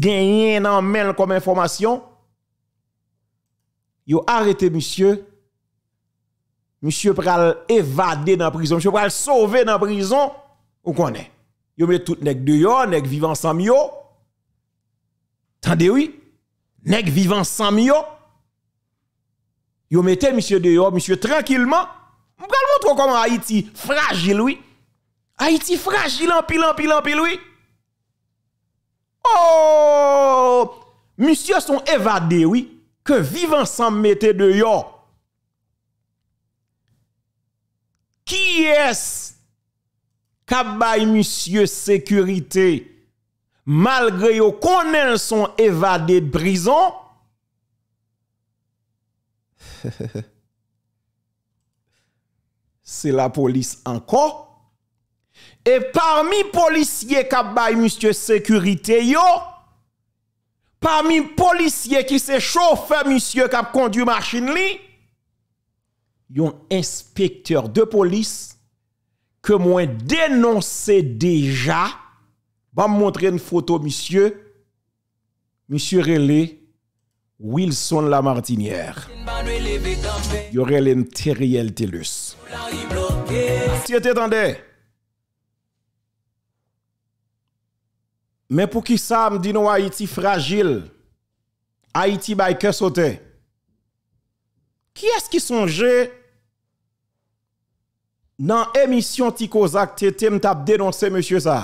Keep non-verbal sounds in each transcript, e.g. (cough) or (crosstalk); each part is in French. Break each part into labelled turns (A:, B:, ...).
A: gagné dans mail comme information, yo arrêté monsieur. Monsieur pral évader dans prison, monsieur pral sauver dans prison, ou connaît. Yo met tout nèg dehors, nèg vivant sans yo. Tendez oui, nèg vivant sans yo. Yo mettez monsieur dehors, monsieur tranquillement. M'pral montrer comment Haïti fragile oui. Haïti fragile en pile en pile en pile oui. Musye son evade, oui, ke vivan san mette de yo. Ki es kabay musye sekurite malgre yo konen son evade brison? He he he Se la polis anko e parmi polisye kabay musye sekurite yo, Pamim polisye ki se chofe misye kap kondu masin li, yon inspektor de polis ke mwen denonse deja ba mwontre nfoto misye, misye rele Wilson Lamartiniere. Yo rele nteriel telus. Si yo te tende, Men pou ki sa m di nou Haiti fragil, Haiti bay kesote, ki eski sonje nan emisyon ti kozak te tem tap denonse monsye sa?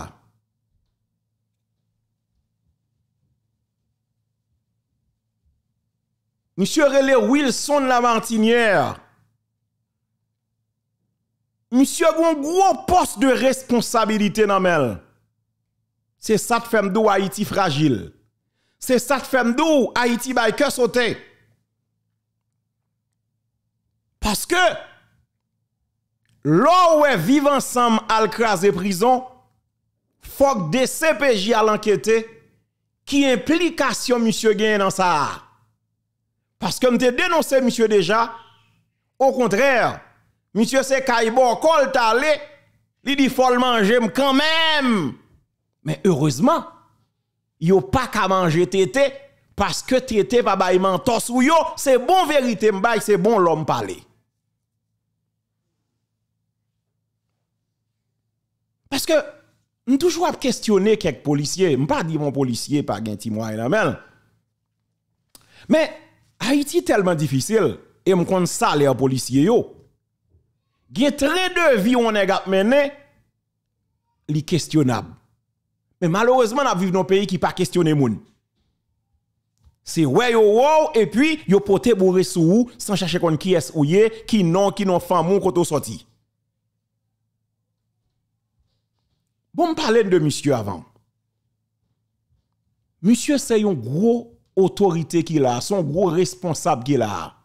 A: Monsye rele Wilson la martiniere, monsye avon gwo pos de responsabilite nan menl. C'est ça qui fait Haïti fragile. C'est ça qui fait m'dou Haïti sauté. Parce que est vivant ensemble à l'écraser prison, faut que des CPJ à l'enquêter qui implication monsieur gagne dans ça. Parce que m'te dénoncé monsieur déjà, au contraire, monsieur c'est Kaibo, col il dit faut le quand même. Mais heureusement, a pas qu'à manger tété parce que tété pas bail mentos ou yo, c'est bon vérité c'est bon l'homme parler. Parce que nous toujours à questionner quelques policiers, pas dit mon policier pas gain ti la Mais Haïti tellement difficile et ça salaire policier yo. Gen train de vie on est mené li questionnable. Mais malheureusement, on vivons dans un pays qui pas questionné les gens. C'est ouais yo wow et puis yo pote bourré sous sans chercher qui est ou yé qui non qui non femme ou côté sorti. Bon parler de monsieur avant. Monsieur c'est une grosse autorité qu'il a, son gros responsable qu'il a.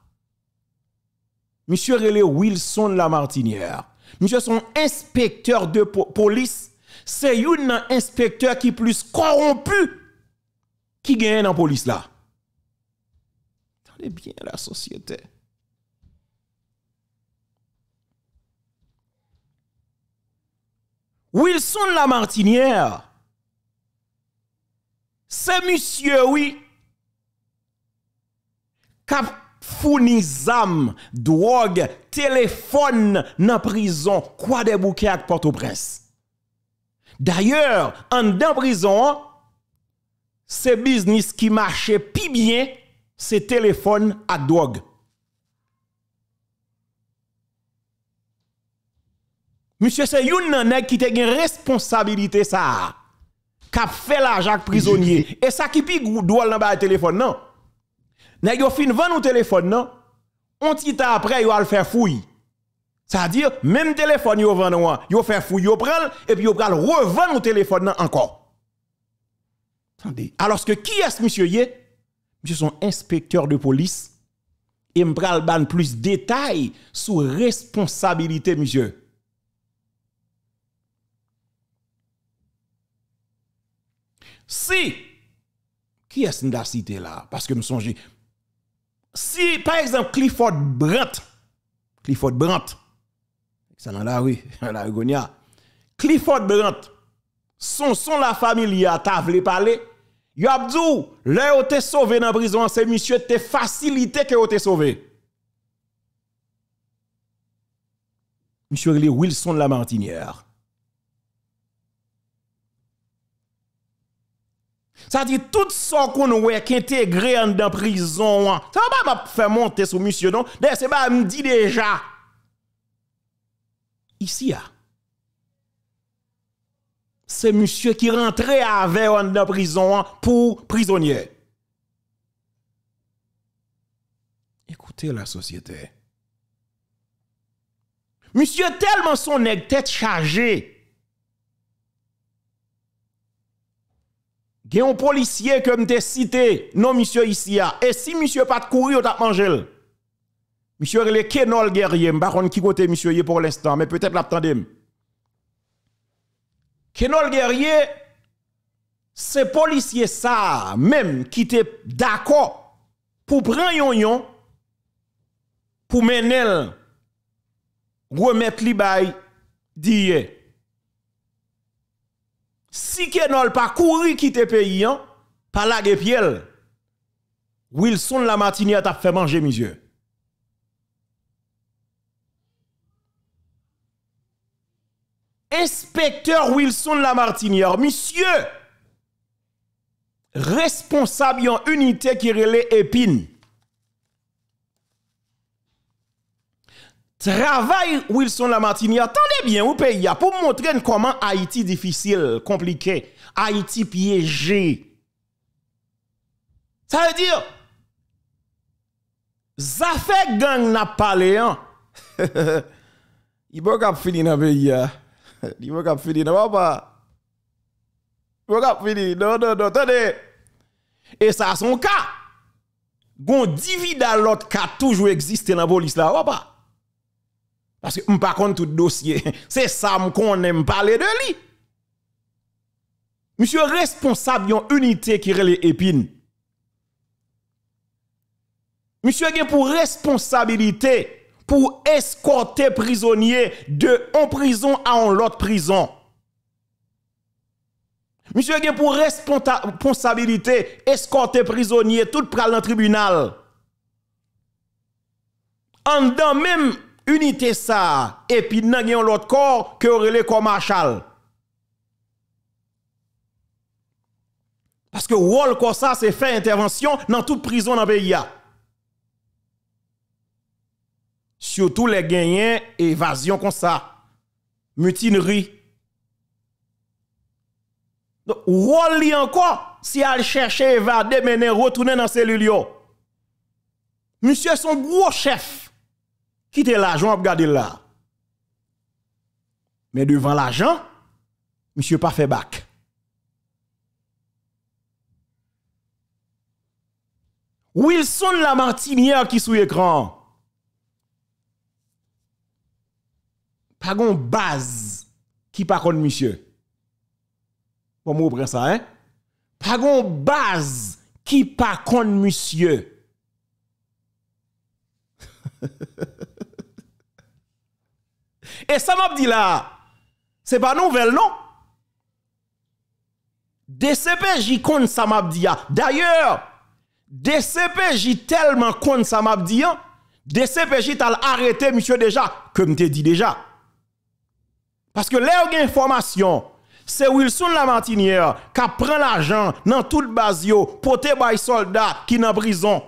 A: Monsieur est Wilson Lamartinière. Monsieur son inspecteur de police Se yon nan inspektor ki plus korompu Ki gen nan polis la Tande bien la sosyete Wilson la martiniere Se misyewi Kap founi zam Drog Telefon nan prison Kwa de bouke ak Port-au-Brest D'ailleurs, en dans prison, c'est business qui marchait plus bien, c'est téléphone à drogue. Monsieur, c'est une qui a une responsabilité ça. Qui a fait l'argent prisonnier. Et ça qui pique doit dans le téléphone, non? N'a yo fin vendre téléphone, non? On tita après, va le faire fouille. C'est-à-dire, même téléphone, vend vendent, ils fait fou, ils prennent, et puis ils pral revendre le téléphone encore. Attendez. Alors que qui est ce monsieur yé? Monsieur son inspecteur de police. Et pral ban plus détails sur responsabilité, monsieur. Si, qui est-ce que cité là? Parce que me songe. Si, par exemple, Clifford Brandt, Clifford Brandt, ça dans la oui, (laughs) la rigonia. Clifford Brandt, son son la famille a vle parler. Yo là le tu te sauvé dans la prison, c'est monsieur te facilité que ou te sauvé. Monsieur Wilson Wilson la Martinière. Ça dit tout ce qu'on ouais qui intégré en dans prison. Ça va pas faire monter sur monsieur non. D'ailleurs ben, c'est pas me dit déjà. Isiya, ah. se monsye ki rentre avè an da prizon pou prizonye. Ekoute la sosyete. Monsye telman son ek tèt chaje. Gen yon polisye kem te site, non monsye isiya, ah. e si monsye pat kouri ou tat manjel. Monsye. Monsieur le Kenol Guerrier, par contre, qui côté monsieur pour l'instant, mais peut-être l'attendez. Kenol Guerrier, c'est policier ça même qui était d'accord pour prendre yon yon, pour mener remettre li bay Si Kenol pas couru quitter pays, hein, pas la Wilson la matinée t'a fait manger, monsieur. inspecteur Wilson Lamartinière, monsieur, responsable en unité qui relève épine. Travail Wilson Lamartinière, attendez bien vous pays pour montrer comment Haïti difficile, compliqué, Haïti piégé. Ça veut dire, ça gang n'a pas (laughs) Il peut pas finir dans le (laughs) You woke fini, non, papa. Woke pas fini, non, non, non, attendez. Et ça, son cas. Gon divide à l'autre cas toujours existé dans la police là, papa. Parce que pas contre tout dossier. (laughs) C'est ça qu'on aime parler de lui. Monsieur responsable yon unité qui relève épine. Monsieur est pour responsabilité pour escorter prisonnier de en prison à en l'autre prison. Monsieur a pour responsabilité escorter prisonnier tout pral dans tribunal. En dans même unité ça et puis nan l'autre corps que le corps marshal. Parce que rôle comme ça c'est faire intervention dans toute prison dans le pays. surtout les gagnants évasion comme ça, mutinerie. Donc, encore, si elle cherche à évader, mener retourner dans cellule. Monsieur son gros chef, qui était l'argent, regarder là. Mais devant l'argent, monsieur pas fait bac. Wilson martinière qui sous écran. Pagon baz ki pa kon mysye. Fon mou pre sa, eh. Pagon baz ki pa kon mysye. E Samabdi la, (laughs) se pa nouvel, non? Desepè jy kon Samabdi ya. D'ayor, desepè jy telman kon Samabdi ya, desepè jy tal arete mysye deja, kem te di deja. Parce que là, information. C'est Wilson Lamartinière qui prend l'argent dans toute base, pour les soldats qui sont en prison.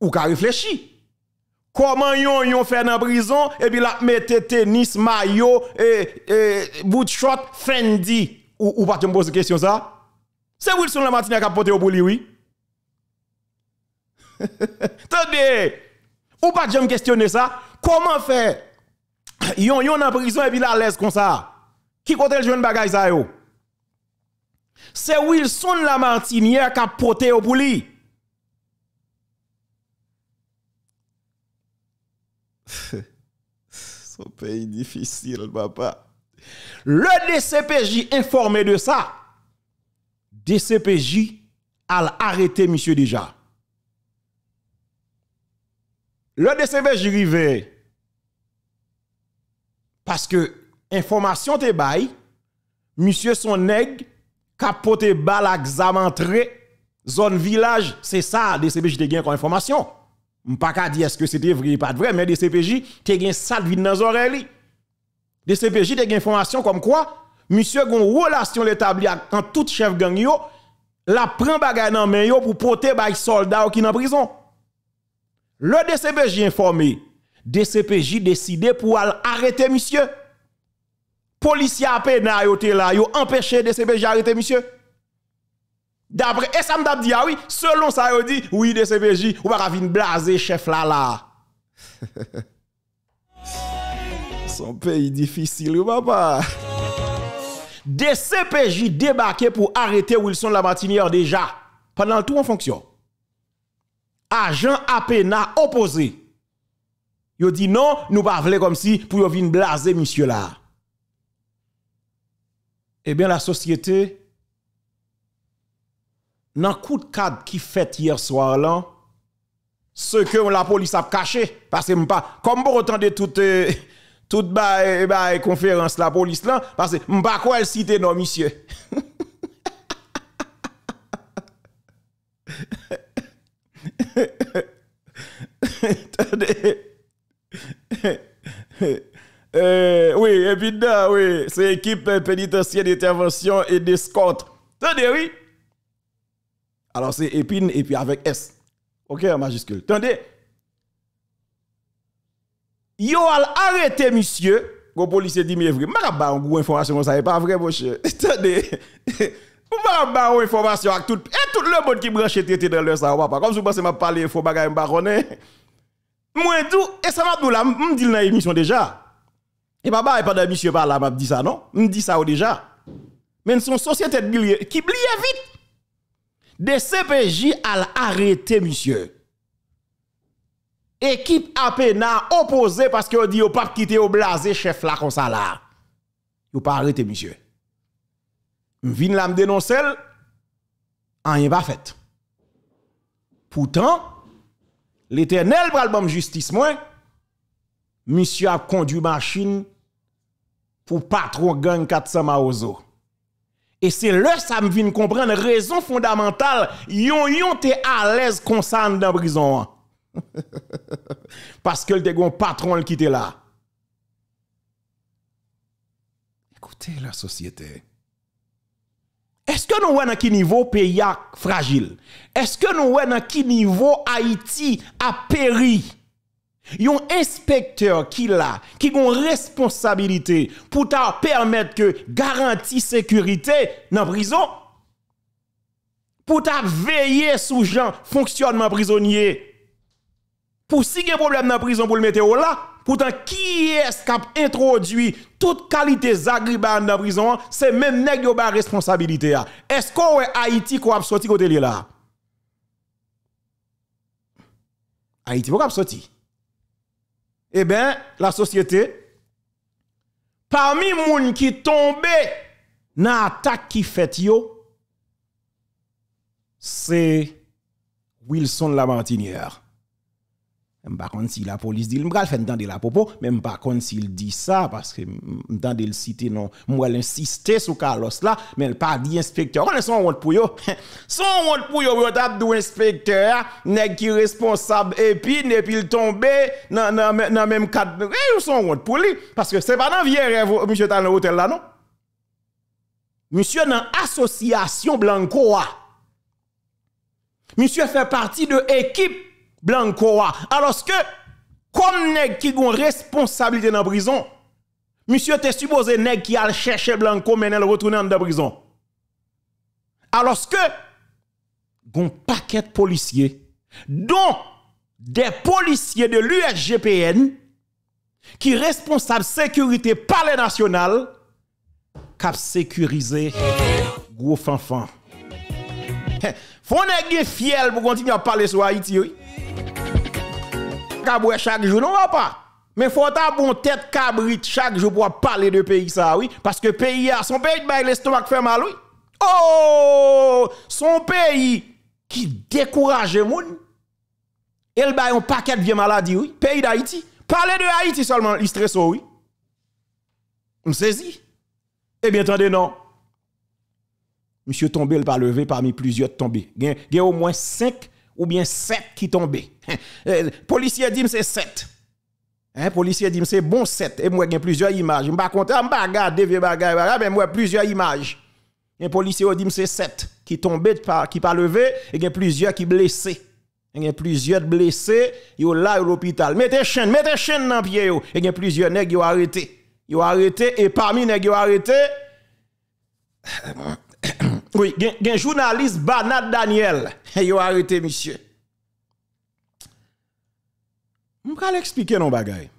A: Ou qui réfléchi. Comment yon yon fait dans prison et eh puis la mette tennis, maillot, et, et short Fendi. Ou, ou pas te poser question ça? C'est Wilson Lamartinière qui a porté au lui. oui. (laughs) Tenez! Ou pas de questionner ça? Comment faire? yon yon en prison et puis à l'aise comme ça. Qui côté le jeune bagage ça yo? C'est Wilson Lamartinière qui a porté au pour lui. (laughs) Son pays difficile, papa. Le DCPJ informé de ça. DCPJ a arrêté monsieur déjà. Le DCPJ arrivé parce que information te bail, monsieur son nèg capote bal la zone village, c'est ça DCPJ te gen comme information. M'pas ka dire est-ce que c'était vrai ou pas vrai, mais DCPJ te gen ça vide dans oreilles. DCPJ te gen information comme quoi monsieur gon relation l'établi en tout chef gang yo, la prend bagay nan men yo pour porter bail soldat qui dans prison. Le DCPJ informé DCPJ décidé pour arrêter monsieur. Policier à peine là, yo empêché DCPJ arrêter monsieur. D'après et ça ah oui, selon ça yon dit oui DCPJ ou pas venir blaser chef là là. (laughs) Son pays difficile, papa. DCPJ débarqué pour arrêter Wilson Lamartinière déjà. Pendant tout en fonction. Agent Apena opposé Yo di, non, nou pa vle kom si pou yo vin blaze, misye la. Ebyen eh la sosyete, nan kou de kad ki fète yersoar lan, se ke la polis ap kache, pase mpa, kombo rotande toute, eh, toute ba e ba e konferans la polis lan, pase mpa kwa el site nan, misye. (laughs) Tadej, oui, oui, c'est l'équipe euh, pénitentiaire d'intervention et d'escorte. Tendez, oui. Alors c'est épine et puis avec S. Ok, en majuscule. Tendez. Yo al arrêté, monsieur. Le policier dit, mais vrai. Je pas vous une information, ça n'est pas vrai, monsieur. (laughs) Tendez. Je vais (laughs) pas une information avec tout, et tout le monde qui branche tête dans le ça, Comme si vous pensez que je parler, il faut bagarre un me Moi, tout, et ça m'a nous, là, je dis dans l'émission déjà. Et papa, et pendant de monsieur parle, m'a dit ça, non? m'a dit ça déjà. Mais son société qui blie vite. Des CPJ a arrêté, monsieur. Équipe APNA opposée parce que dit au pape quitter au blasé chef là comme ça là. Vous pas arrêté, monsieur. Vin la me dénoncer, rien pas fait. Pourtant, l'éternel pral bon justice monsieur a conduit machine pour patron gang 400 Maozo. Et c'est là ça me vient comprendre raison fondamentale yon yon à l'aise concernant la prison. Hein. (laughs) Parce que le un patron qui était là. Écoutez la société. Est-ce que nous voyons à quel niveau pays fragile? Est-ce que nous voyons à quel niveau Haïti a péri? Yon inspecteur qui l'a, qui a responsabilité pour ta permettre que garantie sécurité dans prison, pour ta veiller sur gens fonctionnement prisonnier. Pour si y a problème dans prison pour le mettre là, pourtant qui est qui a introduit toute qualité zagriban dans prison, c'est même nèg yo ba responsabilité Est-ce qu'on est Haïti qui a sorti côté là? Haïti pas sorti eh bien, la société, parmi les gens qui tombent dans l'attaque qui fait c'est Wilson Lamartinière. M pa kon si la polis di li m kal, fè n tan de la popo, men m pa kon si li di sa, paske m tan de li cite non, m wè l'insiste sou kalos la, men l pa di inspektor. Konè son wot pou yo? (laughs) Son wot pou yo wot ap do inspektor, ne ki responsab epi, ne pi l tombe, nan menm katre, e yon son wot pou li, paske se pa nan viye rev, msye tan nou hotel la, non? Msye nan asosiyasyon blan kowa. Msye fè parti de ekip, Blanko wa, aloske, kom neg ki gon responsabilite nan brison, misyo te suboze neg ki al chèche Blanko men el rotounen nan brison. Aloske, gon paket policye, don de policye de l'USGPN, ki responsable sekurite pale nasyonal, kap sekurize. Gwo fanfan. (laughs) Faut être fiel pour continuer à parler sur Haïti oui. chaque jour non va pas. Mais faut ta bon tête cabrit chaque jour pour parler de pays ça oui parce que pays a son pays a bah, l'estomac fait mal oui. Oh son pays qui décourage moun. Elle a un paquet de vieilles maladies oui, pays d'Haïti. Parler de Haïti seulement, il oui. On saisit. Eh bien, attendez, non monsieur tombé, il pas levé parmi plusieurs tombés. Il y a au moins 5 ou bien 7 qui tombés. (laughs) Euh, policier dit que c'est 7. Hein, policier dit c'est bon sept. et moi j'ai plusieurs images. Je ne pas compter, je ne pas regarder vieux il mais moi plusieurs images. Un policier dit c'est sept qui tombé qui pas levé et il y a plusieurs qui blessés. Il y a plusieurs blessés, yo là à l'hôpital. Mettez chaîne, mettez chaîne dans pied yo. Il y a plusieurs nèg yo arrêtés. Yo arrêtés et parmi nèg yo arrêtés oui, un journaliste Banat Daniel. Il a arrêté, monsieur. Je vais expliquer nos bagailles.